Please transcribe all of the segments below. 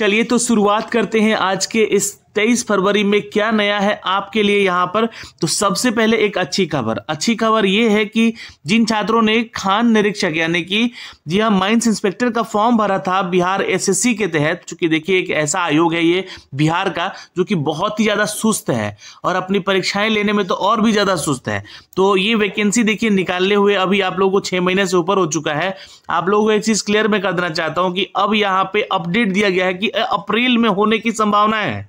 चलिए तो शुरुआत करते हैं आज के इस तेईस फरवरी में क्या नया है आपके लिए यहाँ पर तो सबसे पहले एक अच्छी खबर अच्छी खबर ये है कि जिन छात्रों ने खान निरीक्षक यानी कि जी हाँ माइंस इंस्पेक्टर का फॉर्म भरा था बिहार एसएससी के तहत चूंकि देखिए एक ऐसा आयोग है ये बिहार का जो कि बहुत ही ज़्यादा सुस्त है और अपनी परीक्षाएं लेने में तो और भी ज़्यादा सुस्त है तो ये वैकेंसी देखिए निकालने हुए अभी आप लोगों को छः महीने से ऊपर हो चुका है आप लोगों को एक चीज़ क्लियर में कर देना चाहता हूँ कि अब यहाँ पे अपडेट दिया गया है कि अप्रैल में होने की संभावना है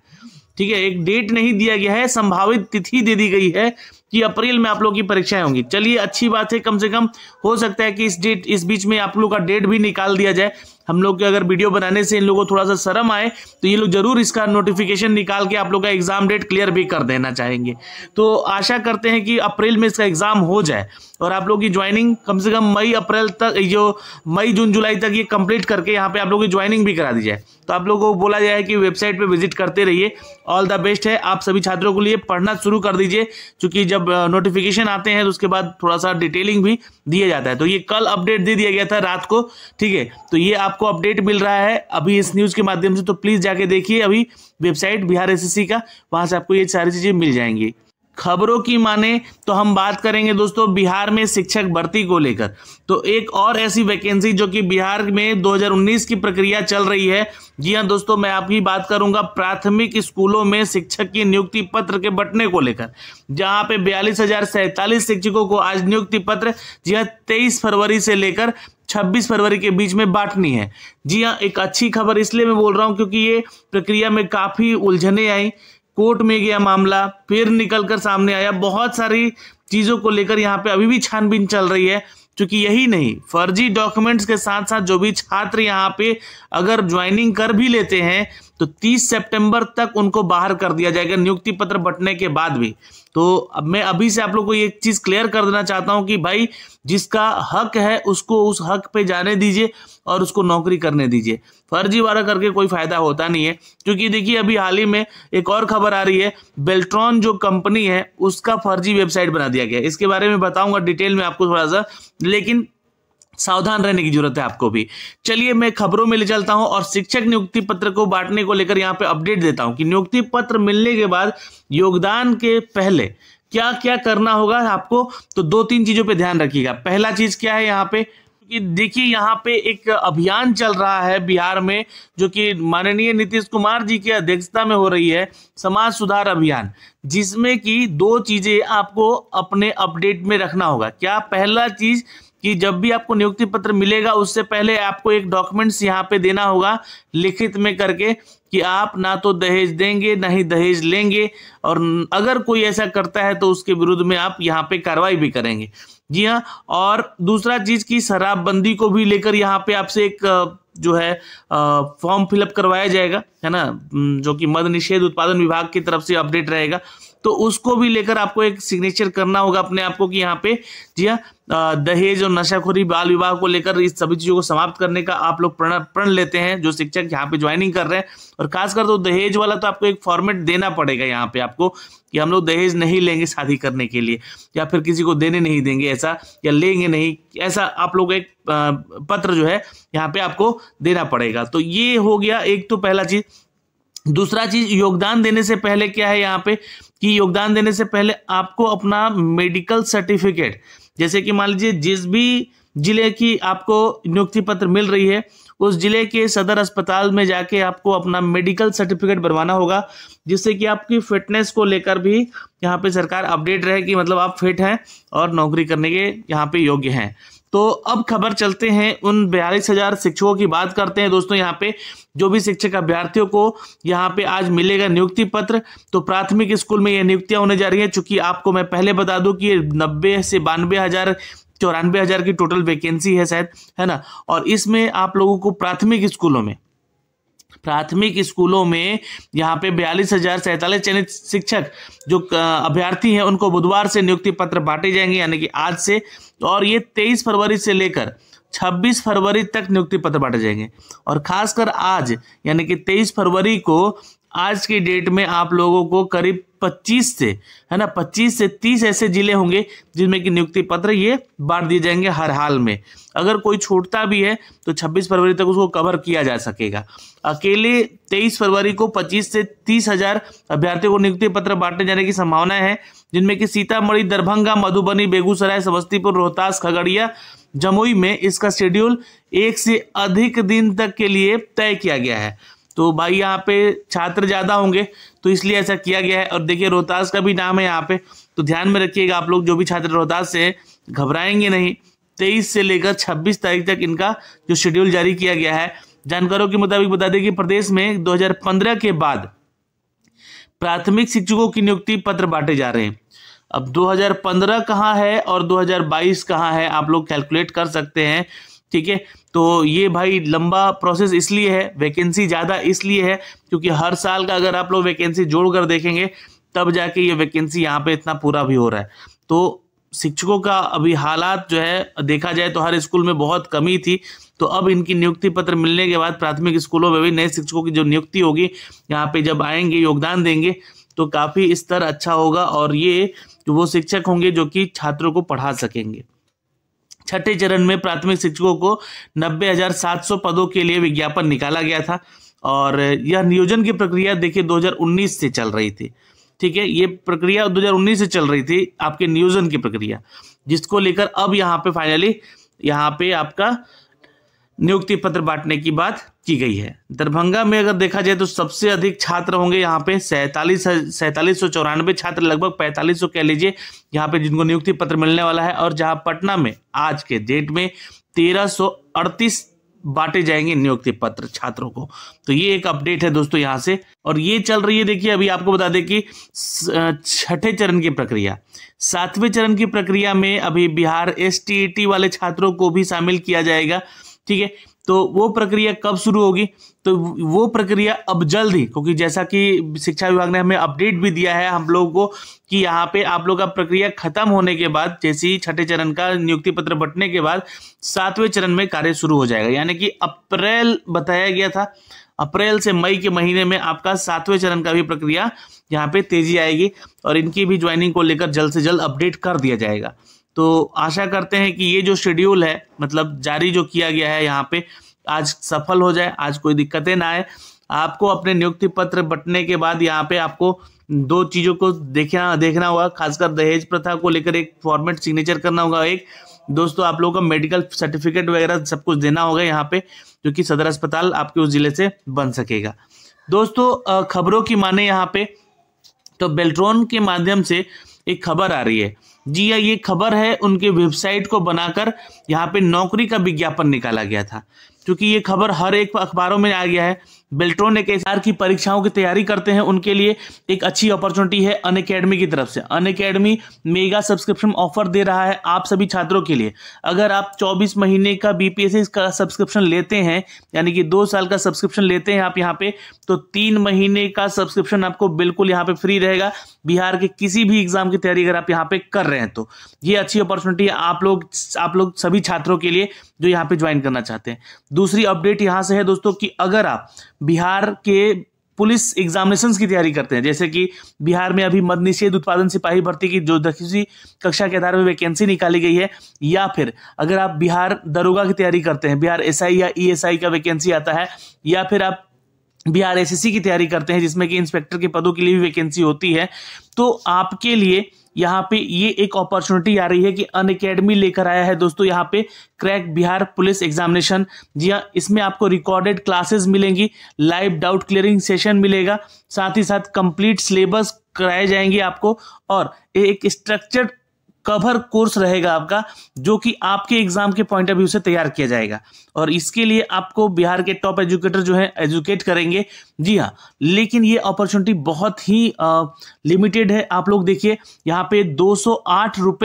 ठीक है एक डेट नहीं दिया गया है संभावित तिथि दे दी गई है कि अप्रैल में आप लोग की परीक्षाएं होंगी चलिए अच्छी बात है कम से कम हो सकता है कि इस डेट इस बीच में आप लोग का डेट भी निकाल दिया जाए हम लोग के अगर वीडियो बनाने से इन लोगों को थोड़ा सा शर्म आए तो ये लोग जरूर इसका नोटिफिकेशन निकाल के आप लोग का एग्जाम डेट क्लियर भी कर देना चाहेंगे तो आशा करते हैं कि अप्रैल में इसका एग्जाम हो जाए और आप लोग की ज्वाइनिंग कम से कम मई अप्रैल तक जो मई जून जुलाई तक ये कंप्लीट करके यहाँ पे आप लोग की ज्वाइनिंग भी करा दी जाए तो आप लोगों को बोला जाए कि वेबसाइट पे विजिट करते रहिए ऑल द बेस्ट है आप सभी छात्रों के लिए पढ़ना शुरू कर दीजिए क्योंकि जब नोटिफिकेशन आते हैं तो उसके बाद थोड़ा सा डिटेलिंग भी दिया जाता है तो ये कल अपडेट दे दिया गया था रात को ठीक है तो ये आप आपको अपडेट मिल रहा है अभी इस न्यूज़ के माध्यम से तो प्लीज़ जाके देखिए अभी वेबसाइट बिहार एस का वहां से आपको ये सारी चीज़ें मिल जाएंगी खबरों की माने तो हम बात करेंगे दोस्तों बिहार में शिक्षक भर्ती को लेकर तो एक और ऐसी वैकेंसी जो कि बिहार में 2019 की प्रक्रिया चल रही है जी हाँ दोस्तों मैं आपकी बात करूंगा प्राथमिक स्कूलों में शिक्षक की नियुक्ति पत्र के बटने को लेकर जहां पे बयालीस शिक्षकों को आज नियुक्ति पत्र जी हाँ तेईस फरवरी से लेकर 26 फरवरी के बीच में बांटनी है जी हाँ एक अच्छी खबर इसलिए मैं बोल रहा हूँ क्योंकि ये प्रक्रिया में काफ़ी उलझने आई कोर्ट में गया मामला फिर निकल कर सामने आया बहुत सारी चीज़ों को लेकर यहाँ पे अभी भी छानबीन चल रही है क्योंकि यही नहीं फर्जी डॉक्यूमेंट्स के साथ साथ जो भी छात्र यहाँ पे अगर ज्वाइनिंग कर भी लेते हैं तो 30 सितंबर तक उनको बाहर कर दिया जाएगा नियुक्ति पत्र बटने के बाद भी तो अब मैं अभी से आप लोग को ये चीज़ क्लियर कर देना चाहता हूँ कि भाई जिसका हक है उसको उस हक पे जाने दीजिए और उसको नौकरी करने दीजिए फर्जीवाड़ा करके कोई फ़ायदा होता नहीं है क्योंकि देखिए अभी हाल ही में एक और खबर आ रही है बेल्ट्रॉन जो कंपनी है उसका फर्जी वेबसाइट बना दिया गया इसके बारे में बताऊंगा डिटेल में आपको थोड़ा सा लेकिन सावधान रहने की जरूरत है आपको भी चलिए मैं खबरों में ले चलता हूं और शिक्षक नियुक्ति पत्र को बांटने को लेकर यहाँ पे अपडेट देता हूं कि नियुक्ति पत्र मिलने के बाद योगदान के पहले क्या क्या करना होगा आपको तो दो तीन चीजों पर ध्यान रखिएगा पहला चीज क्या है यहाँ पे कि देखिए यहाँ पे एक अभियान चल रहा है बिहार में जो कि माननीय नीतीश कुमार जी की अध्यक्षता में हो रही है समाज सुधार अभियान जिसमें कि दो चीजें आपको अपने अपडेट में रखना होगा क्या पहला चीज कि जब भी आपको नियुक्ति पत्र मिलेगा उससे पहले आपको एक डॉक्यूमेंट्स यहाँ पे देना होगा लिखित में करके कि आप ना तो दहेज देंगे ना ही दहेज लेंगे और अगर कोई ऐसा करता है तो उसके विरुद्ध में आप यहाँ पे कार्रवाई भी करेंगे जी हाँ और दूसरा चीज की शराबबंदी को भी लेकर यहाँ पे आपसे एक जो है फॉर्म फिलअप करवाया जाएगा है ना जो कि मद निषेध उत्पादन विभाग की तरफ से अपडेट रहेगा तो उसको भी लेकर आपको एक सिग्नेचर करना होगा अपने आप को कि यहाँ पे जी हाँ दहेज और नशाखोरी बाल विवाह को लेकर इस सभी चीज़ों को समाप्त करने का आप लोग प्रण प्रण लेते हैं जो शिक्षक यहाँ पे ज्वाइनिंग कर रहे हैं और खासकर तो दहेज वाला तो आपको एक फॉर्मेट देना पड़ेगा यहाँ पे आपको कि हम लोग दहेज नहीं लेंगे शादी करने के लिए या फिर किसी को देने नहीं देंगे ऐसा या लेंगे नहीं ऐसा आप लोग एक पत्र जो है यहाँ पे आपको देना पड़ेगा तो ये हो गया एक तो पहला चीज़ दूसरा चीज योगदान देने से पहले क्या है यहाँ पे कि योगदान देने से पहले आपको अपना मेडिकल सर्टिफिकेट जैसे कि मान लीजिए जिस भी जिले की आपको नियुक्ति पत्र मिल रही है उस जिले के सदर अस्पताल में जाके आपको अपना मेडिकल सर्टिफिकेट बनवाना होगा जिससे कि आपकी फिटनेस को लेकर भी यहाँ पे सरकार अपडेट रहे कि मतलब आप फिट हैं और नौकरी करने के यहाँ पे योग्य हैं तो अब खबर चलते हैं उन बयालीस हजार शिक्षकों की बात करते हैं दोस्तों यहाँ पे जो भी शिक्षक अभ्यर्थियों को यहाँ पे आज मिलेगा नियुक्ति पत्र तो प्राथमिक स्कूल में ये नियुक्तियां होने जा रही हैं चूंकि आपको मैं पहले बता दूं कि नब्बे से बानवे हजार चौरानवे हजार की टोटल वैकेंसी है शायद है ना और इसमें आप लोगों को प्राथमिक स्कूलों में प्राथमिक स्कूलों में यहाँ पे बयालीस हजार सैंतालीस चयनित शिक्षक जो अभ्यर्थी हैं उनको बुधवार से नियुक्ति पत्र बांटे जाएंगे यानी कि आज से और ये तेईस फरवरी से लेकर 26 फरवरी तक नियुक्ति पत्र बांटे जाएंगे और खासकर आज यानी कि 23 फरवरी को आज की डेट में आप लोगों को करीब 25 से है ना 25 से 30 ऐसे जिले होंगे जिनमें कि नियुक्ति पत्र ये बांट दिए जाएंगे हर हाल में अगर कोई छूटता भी है तो 26 फरवरी तक उसको कवर किया जा सकेगा अकेले 23 फरवरी को 25 से तीस हजार अभ्यर्थियों को नियुक्ति पत्र बांटने जाने की संभावना है जिनमें कि सीतामढ़ी दरभंगा मधुबनी बेगूसराय समस्तीपुर रोहतास खगड़िया जमुई में इसका शेड्यूल एक से अधिक दिन तक के लिए तय किया गया है तो भाई यहाँ पे छात्र ज़्यादा होंगे तो इसलिए ऐसा किया गया है और देखिए रोहतास का भी नाम है यहाँ पे तो ध्यान में रखिएगा आप लोग जो भी छात्र रोहतास से हैं घबराएंगे नहीं तेईस से लेकर छब्बीस तारीख तक इनका जो शेड्यूल जारी किया गया है जानकारों के मुताबिक बता दें कि प्रदेश में दो के बाद प्राथमिक शिक्षकों की नियुक्ति पत्र बांटे जा रहे हैं अब 2015 कहाँ है और 2022 कहाँ है आप लोग कैलकुलेट कर सकते हैं ठीक है तो ये भाई लंबा प्रोसेस इसलिए है वैकेंसी ज़्यादा इसलिए है क्योंकि हर साल का अगर आप लोग वैकेंसी जोड़ कर देखेंगे तब जाके ये वैकेंसी यहाँ पे इतना पूरा भी हो रहा है तो शिक्षकों का अभी हालात जो है देखा जाए तो हर स्कूल में बहुत कमी थी तो अब इनकी नियुक्ति पत्र मिलने के बाद प्राथमिक स्कूलों में भी नए शिक्षकों की जो नियुक्ति होगी यहाँ पर जब आएंगे योगदान देंगे तो काफ़ी स्तर अच्छा होगा और ये वो शिक्षक होंगे जो कि छात्रों को पढ़ा सकेंगे छठे चरण में प्राथमिक शिक्षकों को नब्बे पदों के लिए विज्ञापन निकाला गया था और यह नियोजन की प्रक्रिया देखिए 2019 से चल रही थी ठीक है ये प्रक्रिया 2019 से चल रही थी आपके नियोजन की प्रक्रिया जिसको लेकर अब यहाँ पे फाइनली यहाँ पे आपका नियुक्ति पत्र बांटने की बात की गई है दरभंगा में अगर देखा जाए तो सबसे अधिक छात्र होंगे यहाँ पे सैतालीस सैतालीस सौ चौरानवे छात्र लगभग पैंतालीस सौ कह लीजिए यहाँ पे जिनको नियुक्ति पत्र मिलने वाला है और जहाँ पटना में आज के डेट में तेरह सौ अड़तीस बांटे जाएंगे नियुक्ति पत्र छात्रों को तो ये एक अपडेट है दोस्तों यहाँ से और ये चल रही है देखिए अभी आपको बता दें कि छठे चरण की प्रक्रिया सातवें चरण की प्रक्रिया में अभी बिहार एस वाले छात्रों को भी शामिल किया जाएगा ठीक है तो वो प्रक्रिया कब शुरू होगी तो वो प्रक्रिया अब जल्द ही क्योंकि जैसा कि शिक्षा विभाग ने हमें अपडेट भी दिया है हम लोगों को कि यहाँ पे आप लोग का प्रक्रिया खत्म होने के बाद जैसे ही छठे चरण का नियुक्ति पत्र बटने के बाद सातवें चरण में कार्य शुरू हो जाएगा यानी कि अप्रैल बताया गया था अप्रैल से मई के महीने में आपका सातवें चरण का भी प्रक्रिया यहाँ पे तेजी आएगी और इनकी भी ज्वाइनिंग को लेकर जल्द से जल्द अपडेट कर दिया जाएगा तो आशा करते हैं कि ये जो शेड्यूल है मतलब जारी जो किया गया है यहाँ पे आज सफल हो जाए आज कोई दिक्कतें ना आए आपको अपने नियुक्ति पत्र बटने के बाद यहाँ पे आपको दो चीज़ों को देखना देखना होगा खासकर दहेज प्रथा को लेकर एक फॉर्मेट सिग्नेचर करना होगा एक दोस्तों आप लोगों का मेडिकल सर्टिफिकेट वगैरह सब कुछ देना होगा यहाँ पे जो कि सदर अस्पताल आपके उस ज़िले से बन सकेगा दोस्तों खबरों की माने यहाँ पे तो बेल्ट्रॉन के माध्यम से एक खबर आ रही है जी हाँ ये खबर है उनके वेबसाइट को बनाकर यहाँ पे नौकरी का विज्ञापन निकाला गया था क्योंकि ये खबर हर एक अखबारों में आ गया है बिल्ट्रोन एक एस की परीक्षाओं की तैयारी करते हैं उनके लिए एक अच्छी अपॉर्चुनिटी है अन अकेडमी की तरफ से Unacademy mega subscription offer दे रहा है आप सभी छात्रों के लिए अगर आप 24 महीने का बीपीएससी का सब्सक्रिप्शन लेते हैं यानी कि दो साल का सब्सक्रिप्शन लेते हैं आप यहाँ पे तो तीन महीने का सब्सक्रिप्शन आपको बिल्कुल यहाँ पे फ्री रहेगा बिहार के किसी भी एग्जाम की तैयारी अगर आप यहाँ पे कर रहे हैं तो ये अच्छी अपॉर्चुनिटी है आप लोग आप लोग सभी छात्रों के लिए जो यहाँ पे ज्वाइन करना चाहते हैं दूसरी अपडेट यहाँ से है दोस्तों कि अगर आप बिहार के पुलिस एग्जामिनेशन की तैयारी करते हैं जैसे कि बिहार में अभी मद निषेध उत्पादन सिपाही भर्ती की जो दसवीं कक्षा के आधार में वैकेंसी निकाली गई है या फिर अगर आप बिहार दरोगा की तैयारी करते हैं बिहार एसआई या ईएसआई e का वैकेंसी आता है या फिर आप बिहार एसएससी की तैयारी करते हैं जिसमें कि इंस्पेक्टर के पदों के लिए भी वैकेंसी होती है तो आपके लिए यहाँ पे ये एक अपॉर्चुनिटी आ रही है कि अन अकेडमी लेकर आया है दोस्तों यहाँ पे क्रैक बिहार पुलिस एग्जामिनेशन जी हाँ इसमें आपको रिकॉर्डेड क्लासेस मिलेंगी लाइव डाउट क्लियरिंग सेशन मिलेगा साथ ही साथ कंप्लीट सिलेबस कराए जाएंगे आपको और एक स्ट्रक्चर्ड कवर कोर्स रहेगा आपका जो कि आपके एग्जाम के पॉइंट ऑफ व्यू से तैयार किया जाएगा और इसके लिए आपको बिहार के टॉप एजुकेटर जो है एजुकेट करेंगे जी हाँ लेकिन ये अपॉर्चुनिटी बहुत ही लिमिटेड है आप लोग देखिए यहाँ पे दो सौ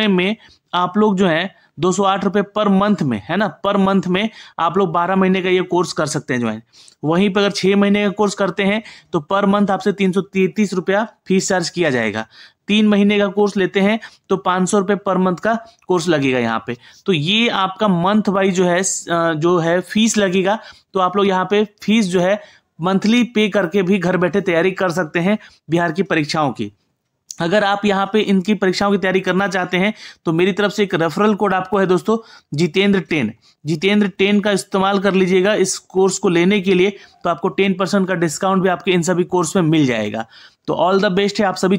में आप लोग जो है दो सौ आठ पर मंथ में है ना पर मंथ में आप लोग बारह महीने का ये कोर्स कर सकते हैं ज्वाइन वहीं पर अगर छः महीने का कोर्स करते हैं तो पर मंथ आपसे तीन सौ तैतीस रुपया फीस चार्ज किया जाएगा तीन महीने का कोर्स लेते हैं तो पाँच सौ रुपये पर मंथ का कोर्स लगेगा यहाँ पे तो ये आपका मंथ वाइज जो है जो है फीस लगेगा तो आप लोग यहाँ पे फीस जो है मंथली पे करके भी घर बैठे तैयारी कर सकते हैं बिहार की परीक्षाओं की अगर आप यहाँ पे इनकी परीक्षाओं की तैयारी करना चाहते हैं तो मेरी तरफ से एक रेफरल कोड आपको है दोस्तों जितेंद्र टेन जितेंद्र टेन का इस्तेमाल कर लीजिएगा इस कोर्स को लेने के लिए तो आपको टेन परसेंट का डिस्काउंट भी आपके इन सभी कोर्स में मिल जाएगा तो ऑल द बेस्ट है आप सभी